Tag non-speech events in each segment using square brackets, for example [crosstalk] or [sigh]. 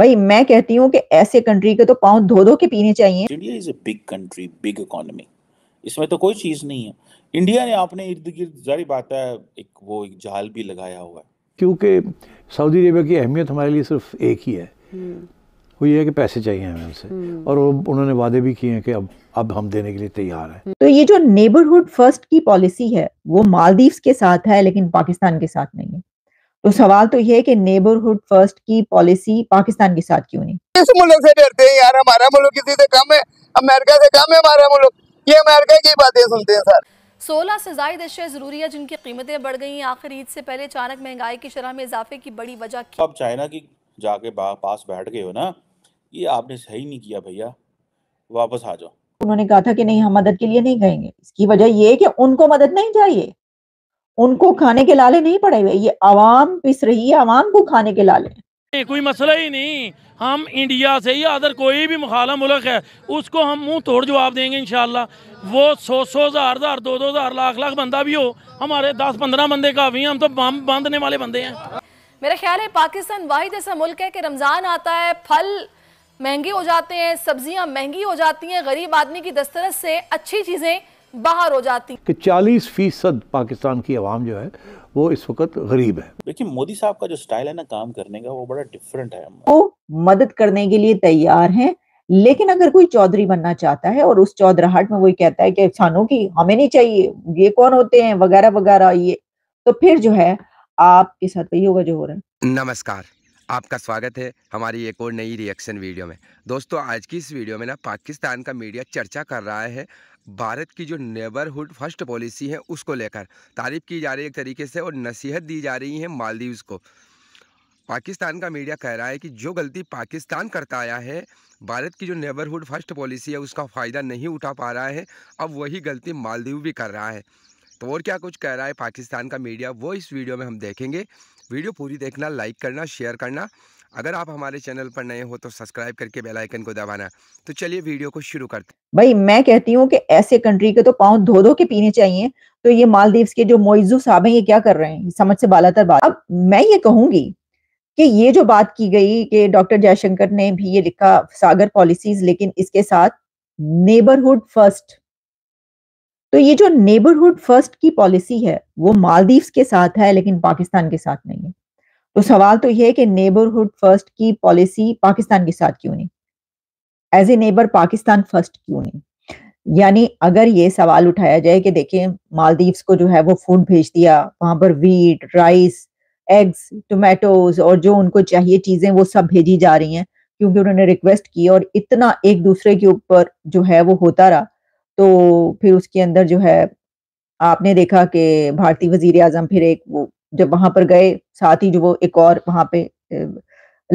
भाई मैं कहती हूँ कि ऐसे कंट्री के तो पाँव धो धो के पीने चाहिए India is a big country big economy इसमें तो कोई चीज़ नहीं है इंडिया ने आपने इर्द गिर्द जारी बात है एक वो एक जाल भी लगाया हुआ है क्योंकि सऊदी अरेबिया की अहमियत हमारे लिए सिर्फ एक ही है हम्म। वो ये है कि पैसे चाहिए हमें उनसे हम्म। और वो उन्होंने वादे भी किए हैं कि अब अब हम देने के लिए तैयार हैं तो ये जो नेबरहुड फर्स्ट की पॉलिसी है वो मालदीव्स के साथ है लेकिन पाकिस्तान के साथ नहीं है तो सवाल तो ये है कि नेबरहुड फर्स्ट की पॉलिसी पाकिस्तान के साथ क्यों नहीं किस मुल्क से डरते हैं यार हमारा मुल्क किसी से कम है अमेरिका से कम है हमारा मुल्क ये अमेरिका की बातें सुनते हैं सर सोलह से जायद अशिया जरूरी है जिनकी कीमतें बढ़ गई आखिर ईद से पहले अचानक महंगाई की शरह में इजाफे की बड़ी वजह अब चाइना की तो जाके पास बैठ गए हो ना ये आपने सही नहीं किया भैया वापस आ जाओ उन्होंने कहा था कि नहीं हम मदद के लिए नहीं गएंगे इसकी वजह ये है कि उनको मदद नहीं चाहिए उनको खाने के लाले नहीं पड़े हुए ये आवाम पिस रही है आवाम को खाने के लाले कोई मसला ही नहीं हम इंडिया से या अदर कोई भी मुखाला मुल्क है उसको हम मुंह तोड़ जवाब देंगे इन वो सौ सौ हज़ार हज़ार दो दो हज़ार लाख लाख बंदा भी हो हमारे दस पंद्रह बंदे का भी हम तो बम बांधने वाले बंदे हैं मेरा ख्याल है पाकिस्तान वाहिद ऐसा मुल्क है कि रमज़ान आता है फल महंगे हो जाते हैं सब्जियां महंगी हो जाती हैं गरीब आदमी की दस्तरस से अच्छी चीज़ें बाहर हो जाती कि 40 फीसद पाकिस्तान की आवाम जो है वो इस वक्त गरीब है लेकिन मोदी साहब का जो स्टाइल है ना काम करने का वो बड़ा डिफरेंट है वो मदद करने के लिए तैयार है लेकिन अगर कोई चौधरी बनना चाहता है और उस चौधराहट में वही कहता है कि किसानों की हमें नहीं चाहिए ये कौन होते हैं वगैरह वगैरह ये तो फिर जो है आपके साथ वही होगा जो हो रहा है नमस्कार आपका स्वागत है हमारी एक और नई रिएक्शन वीडियो में दोस्तों आज की इस वीडियो में ना पाकिस्तान का मीडिया चर्चा कर रहा है भारत की जो नेबरहुड फर्स्ट पॉलिसी है उसको लेकर तारीफ की जा रही है एक तरीके से और नसीहत दी जा रही है मालदीव्स को पाकिस्तान का मीडिया कह रहा है कि जो गलती पाकिस्तान करता आया है भारत की जो नेबरहुड फर्स्ट पॉलिसी है उसका फ़ायदा नहीं उठा पा रहा है अब वही गलती मालदीव भी कर रहा है तो और क्या कुछ कह रहा है पाकिस्तान का मीडिया वो इस वीडियो में हम देखेंगे वीडियो पूरी देखना लाइक करना शेयर करना अगर आप हमारे चैनल पर नए हो तो सब्सक्राइब करके बेल आइकन को दबाना तो चलिए वीडियो को शुरू करते हैं भाई मैं कहती हूँ कि ऐसे कंट्री के तो पाँव धो धो के पीने चाहिए तो ये मालदीव के जो मोइजू साहब हैं ये क्या कर रहे हैं समझ से बालातर बात अब मैं ये कहूंगी कि ये जो बात की गई कि डॉक्टर जयशंकर ने भी ये लिखा सागर पॉलिसीज लेकिन इसके साथ नेबरहुड फर्स्ट तो ये जो नेबरहुड फर्स्ट की पॉलिसी है वो मालदीव के साथ है लेकिन पाकिस्तान के साथ नहीं है तो सवाल तो ये है कि नेबरहुड फर्स्ट की पॉलिसी पाकिस्तान के साथ क्यों नहीं as a neighbour Pakistan first क्यों नहीं यानी अगर ये सवाल उठाया जाए कि देखें मालदीव्स को जो है वो फूड भेज दिया वहां पर वीट राइस एग्स टोमेटोज और जो उनको चाहिए चीजें वो सब भेजी जा रही हैं क्योंकि उन्होंने रिक्वेस्ट की और इतना एक दूसरे के ऊपर जो है वो होता रहा तो फिर उसके अंदर जो है आपने देखा कि भारतीय वजीर आजम फिर एक वो जब वहां पर गए साथ ही जो वो एक और वहां पे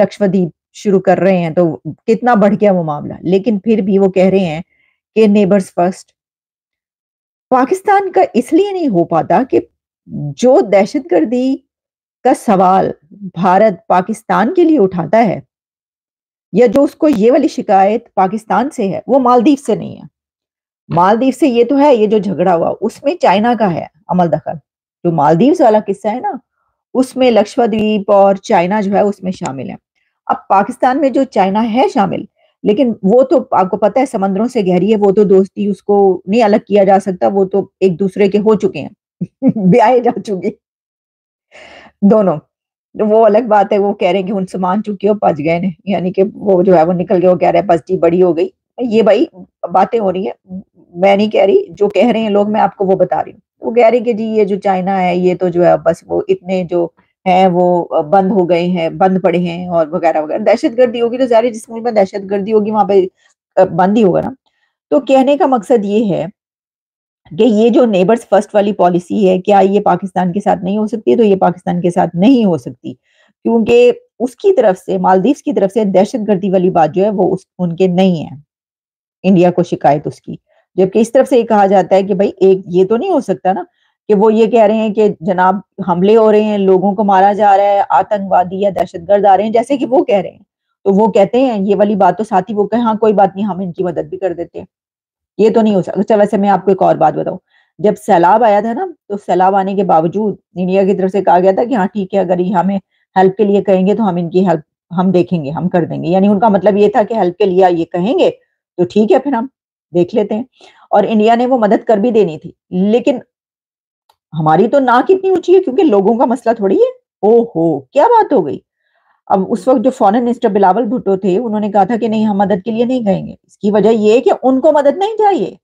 लक्ष्मीप शुरू कर रहे हैं तो कितना बढ़ गया वो मामला लेकिन फिर भी वो कह रहे हैं कि नेबर्स फर्स्ट पाकिस्तान का इसलिए नहीं हो पाता कि जो दहशत गर्दी का सवाल भारत पाकिस्तान के लिए उठाता है या जो उसको ये वाली शिकायत पाकिस्तान से है वो मालदीव से नहीं है मालदीव से ये तो है ये जो झगड़ा हुआ उसमें चाइना का है अमल दखल जो मालदीव वाला किस्सा है ना उसमें लक्षद्वीप और चाइना जो है उसमें शामिल है अब पाकिस्तान में जो चाइना है शामिल लेकिन वो तो आपको पता है समंदरों से गहरी है वो तो दोस्ती उसको नहीं अलग किया जा सकता वो तो एक दूसरे के हो चुके हैं [laughs] ब्याहे जा चुके दोनों वो अलग बात है वो कह रहे हैं कि उन समान चुके हो पच गए ने यानी कि वो जो है वो निकल गए वो कह रहे हैं पस्ती बड़ी हो गई ये भाई बातें हो रही है मैं नहीं कह रही जो कह रहे हैं लोग मैं आपको वो बता रही हूँ वो कह रही कि जी ये जो चाइना है ये तो जो है बस वो इतने जो हैं वो बंद हो गए हैं बंद पड़े हैं और वगैरह वगैरह दहशत गर्दी होगी तो जारी जिस मुल्क में दहशत गर्दी होगी वहां पर बंद ही होगा ना तो कहने का मकसद ये है कि ये जो नेबर्स फर्स्ट वाली पॉलिसी है क्या ये पाकिस्तान के साथ नहीं हो सकती तो ये पाकिस्तान के साथ नहीं हो सकती क्योंकि उसकी तरफ से मालदीव की तरफ से दहशत गर्दी वाली बात जो है वो उस उनके नहीं है इंडिया को शिकायत उसकी जबकि इस तरफ से ये कहा जाता है कि भाई एक ये तो नहीं हो सकता ना कि वो ये कह रहे हैं कि जनाब हमले हो रहे हैं लोगों को मारा जा रहा है आतंकवादी या दहशतगर्द आ रहे हैं जैसे कि वो कह रहे हैं तो वो कहते हैं ये वाली बात तो साथ ही वो कहे हाँ कोई बात नहीं हम इनकी मदद भी कर देते हैं ये तो नहीं हो सकता अच्छा वैसे मैं आपको एक और बात बताऊँ जब सैलाब आया था ना तो सैलाब आने के बावजूद इंडिया की तरफ से कहा गया था कि हाँ ठीक है अगर ये हमें हेल्प के लिए कहेंगे तो हम इनकी हेल्प हम देखेंगे हम कर देंगे यानी उनका मतलब ये था कि हेल्प के लिए ये कहेंगे तो ठीक है फिर हम देख लेते हैं और इंडिया ने वो मदद कर भी देनी थी लेकिन हमारी तो ना कितनी ऊंची है क्योंकि लोगों का मसला थोड़ी है ओहो क्या बात हो गई अब उस वक्त जो फॉरन मिनिस्टर बिलावल भुट्टो थे उन्होंने कहा था कि नहीं हम मदद के लिए नहीं गएंगे इसकी वजह यह है कि उनको मदद नहीं चाहिए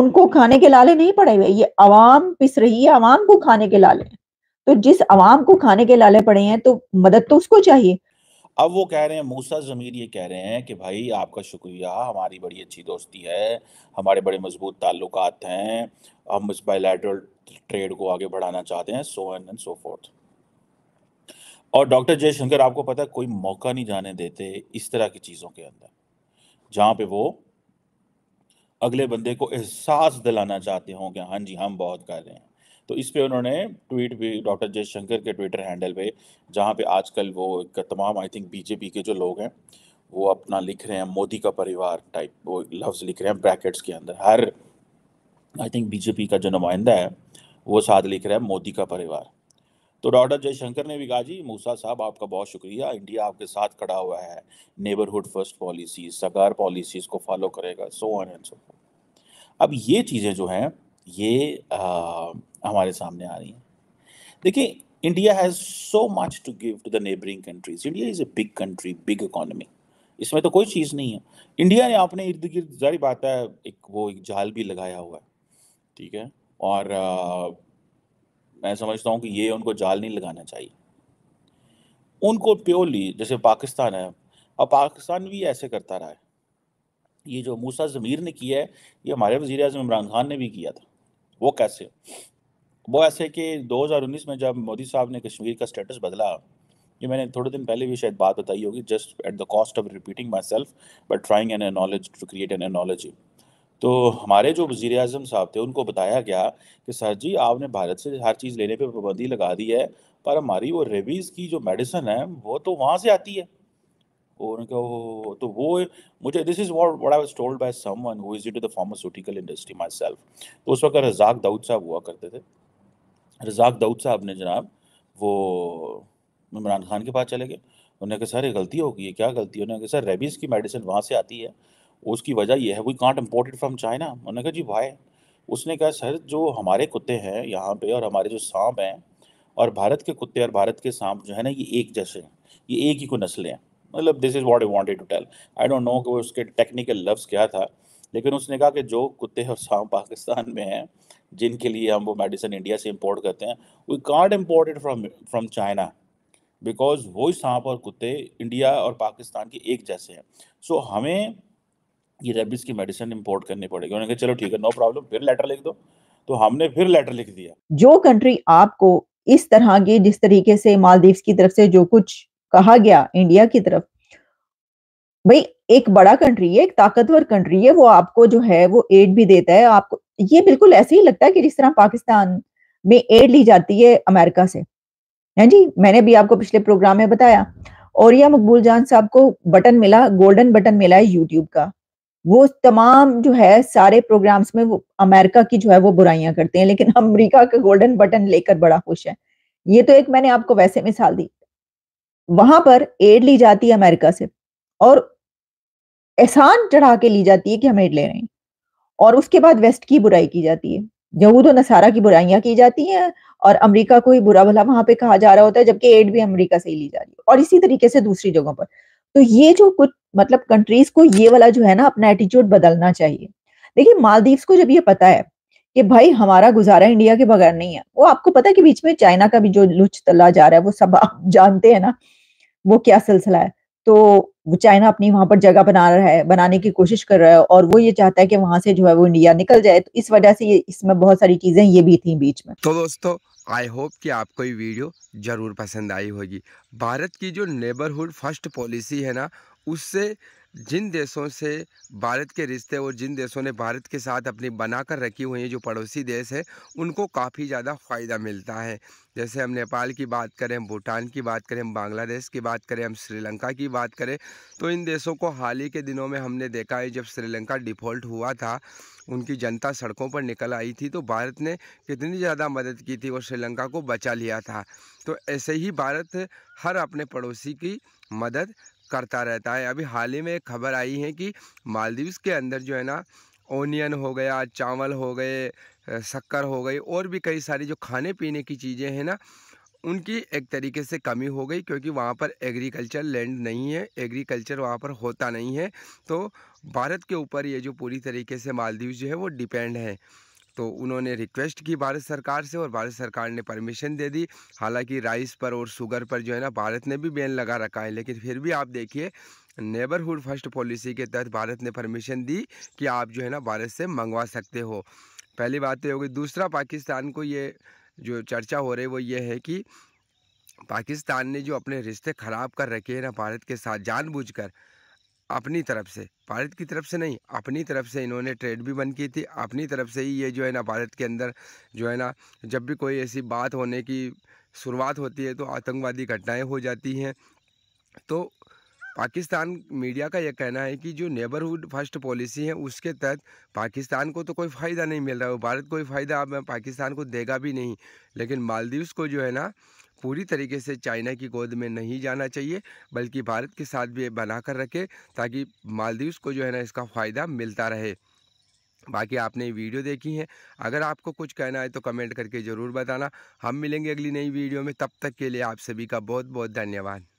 उनको खाने के लाले नहीं पड़े हुए ये अवाम पिस रही है आवाम को खाने के लाले तो जिस अवाम को खाने के लाले पड़े हैं तो मदद तो उसको चाहिए अब वो कह रहे हैं मूसा ज़मीर ये कह रहे हैं कि भाई आपका शुक्रिया हमारी बड़ी अच्छी दोस्ती है हमारे बड़े मजबूत ताल्लुक हैं हम इस बायोलैटरल ट्रेड को आगे बढ़ाना चाहते हैं so and and so forth और डॉक्टर जयशंकर आपको पता है कोई मौका नहीं जाने देते इस तरह की चीज़ों के अंदर जहाँ पे वो अगले बंदे को एहसास दिलाना चाहते हों कि हाँ जी हम बहुत कर रहे हैं तो इस पर उन्होंने ट्वीट भी डॉक्टर जयशंकर के ट्विटर हैंडल पे जहाँ पे आजकल वो तमाम आई थिंक बीजेपी के जो लोग हैं वो अपना लिख रहे हैं मोदी का परिवार टाइप वो लफ्ज़ लिख रहे हैं ब्रैकेट्स के अंदर हर आई थिंक बीजेपी का जो नुमाइंदा है वो साथ लिख रहा है मोदी का परिवार तो डॉक्टर जयशंकर ने भी कहा जी मूसा साहब आपका बहुत शुक्रिया इंडिया आपके साथ खड़ा हुआ है neighbourhood first policy Sagar policies को फॉलो करेगा सो ऑन एंड सो अब ये चीज़ें जो हैं ये आ, हमारे सामने आ रही हैं देखिए India has so much to give to the neighbouring countries India is a big country big economy इसमें तो कोई चीज़ नहीं है इंडिया ने अपने इर्द गिर्द जारी बात है एक वो एक जाल भी लगाया हुआ है ठीक है और आ, मैं समझता हूँ कि ये उनको जाल नहीं लगाना चाहिए उनको प्योरली जैसे पाकिस्तान है अब पाकिस्तान भी ऐसे करता रहा है ये जो मूसा ज़मीर ने किया है ये हमारे वजीर अजम इमरान खान ने भी किया था वो कैसे वो ऐसे कि 2019 में जब मोदी साहब ने कश्मीर का स्टेटस बदला ये मैंने थोड़े दिन पहले भी शायद बात बताई होगी just at the cost of repeating myself but trying an analogy to create an analogy तो हमारे जो वजीर अजम साहब थे उनको बताया गया कि सर जी आपने भारत से हर चीज़ लेने पर पाबंदी लगा दी है पर हमारी वो रेबीज़ की जो मेडिसन है वो तो वहाँ से आती है और उनका वो तो वो मुझे this is what what I was told by someone who is to the pharmaceutical industry myself तो उस वक्त रजाक दाऊद साहब हुआ करते थे रजाक दाऊद साहब ने जनाब वो इमरान खान के पास चले गए उन्होंने कहा सर ये गलती होगी है क्या गलती है उन्होंने कहा सर रेबीज़ की मेडिसिन वहाँ से आती है उसकी वजह यह है we can't imported from China उन्होंने कहा जी भाई उसने कहा सर जो हमारे कुत्ते हैं यहाँ पे और हमारे जो सांप हैं और भारत के कुत्ते और भारत के सांप जो है ना ये एक जैसे हैं ये एक ही को नस्लें हैं मतलब this is what I wanted to tell I don't know कि उसके टेक्निकल लफ्ज़ क्या था लेकिन उसने कहा कि जो कुत्ते और सांप पाकिस्तान में हैं जिनके लिए हम वो मेडिसिन इंडिया से इम्पोर्ट करते हैं we can't imported from from China because वो सांप और कुत्ते इंडिया और पाकिस्तान के एक जैसे हैं सो so, हमें ये रेबिस की मेडिसिन इम्पोर्ट करनी पड़ेगी उन्होंने कहा चलो ठीक है नो प्रॉब्लम फिर लेटर लिख दो तो हमने फिर लेटर लिख दिया जो कंट्री आपको इस तरह की जिस तरीके से मालदीव की तरफ से जो कुछ कहा गया इंडिया की तरफ भाई एक बड़ा कंट्री है एक ताकतवर कंट्री है वो आपको जो है वो एड भी देता है आपको ये बिल्कुल ऐसे ही लगता है कि जिस तरह पाकिस्तान में एड ली जाती है अमेरिका से है हाँ जी मैंने भी आपको पिछले प्रोग्राम में बताया और यह मकबूल जान साहब को बटन मिला गोल्डन बटन मिला है यूट्यूब का वो तमाम जो है सारे प्रोग्राम्स में वो अमेरिका की जो है वो बुराइयां करते हैं लेकिन अमेरिका का गोल्डन बटन लेकर बड़ा खुश है ये तो एक मैंने आपको वैसे मिसाल दी वहां पर एड ली जाती है अमेरिका से और एहसान चढ़ा के ली जाती है कि हम एड ले रहे हैं और उसके बाद वेस्ट की बुराई की जाती है यहूद और नसारा की बुराइयां की जाती हैं और अमेरिका को ही बुरा भला वहां पे कहा जा रहा होता है जबकि एड भी अमेरिका से ही ली जा रही है और इसी तरीके से दूसरी जगहों पर तो ये जो कुछ मतलब कंट्रीज को ये वाला जो है ना अपना एटीट्यूड बदलना चाहिए देखिए मालदीव्स को जब ये पता है कि भाई हमारा गुजारा इंडिया के बगैर नहीं है वो आपको पता है कि बीच में चाइना का भी जो लुच तला जा रहा है वो सब आप जानते हैं ना वो क्या सिलसिला है तो चाइना अपनी वहां पर जगह बना रहा है बनाने की कोशिश कर रहा है और वो ये चाहता है कि वहां से जो है वो इंडिया निकल जाए तो इस वजह से ये इसमें बहुत सारी चीजें ये भी थी बीच में तो दोस्तों आई होप कि आपको ये वीडियो जरूर पसंद आई होगी भारत की जो नेबरहुड फर्स्ट पॉलिसी है ना उससे जिन देशों से भारत के रिश्ते और जिन देशों ने भारत के साथ अपनी बना कर रखी हुई हैं जो पड़ोसी देश है उनको काफ़ी ज़्यादा फ़ायदा मिलता है जैसे हम नेपाल की बात करें हम भूटान की बात करें हम बांग्लादेश की बात करें हम श्रीलंका की बात करें तो इन देशों को हाल ही के दिनों में हमने देखा है जब श्रीलंका डिफ़ॉल्ट हुआ था उनकी जनता सड़कों पर निकल आई थी तो भारत ने कितनी ज़्यादा मदद की थी और श्रीलंका को बचा लिया था तो ऐसे ही भारत हर अपने पड़ोसी की मदद करता रहता है अभी हाल ही में एक खबर आई है कि मालदीव्स के अंदर जो है ना ओनियन हो गया चावल हो गए शक्कर हो गई और भी कई सारी जो खाने पीने की चीज़ें हैं ना उनकी एक तरीके से कमी हो गई क्योंकि वहाँ पर एग्रीकल्चर लैंड नहीं है एग्रीकल्चर वहाँ पर होता नहीं है तो भारत के ऊपर ये जो पूरी तरीके से मालदीव जो है वो डिपेंड है तो उन्होंने रिक्वेस्ट की भारत सरकार से और भारत सरकार ने परमिशन दे दी हालांकि राइस पर और शुगर पर जो है ना भारत ने भी बैन लगा रखा है लेकिन फिर भी आप देखिए नेबरहुड फर्स्ट पॉलिसी के तहत भारत ने परमिशन दी कि आप जो है ना भारत से मंगवा सकते हो पहली बात तो ये होगी दूसरा पाकिस्तान को ये जो चर्चा हो रही वो ये है कि पाकिस्तान ने जो अपने रिश्ते ख़राब कर रखे हैं ना भारत के साथ जानबूझकर अपनी तरफ से भारत की तरफ से नहीं अपनी तरफ से इन्होंने ट्रेड भी बंद की थी अपनी तरफ से ही ये जो है ना भारत के अंदर जो है ना जब भी कोई ऐसी बात होने की शुरुआत होती है तो आतंकवादी घटनाएं हो जाती हैं तो पाकिस्तान मीडिया का यह कहना है कि जो नेबरहुड फर्स्ट पॉलिसी है उसके तहत पाकिस्तान को तो कोई फ़ायदा नहीं मिल रहा है भारत कोई फ़ायदा अब पाकिस्तान को देगा भी नहीं लेकिन मालदीव्स को जो है ना पूरी तरीके से चाइना की गोद में नहीं जाना चाहिए बल्कि भारत के साथ भी बना कर रखे ताकि मालदीव्स को जो है ना इसका फ़ायदा मिलता रहे बाकी आपने वीडियो देखी है अगर आपको कुछ कहना है तो कमेंट करके ज़रूर बताना हम मिलेंगे अगली नई वीडियो में तब तक के लिए आप सभी का बहुत बहुत धन्यवाद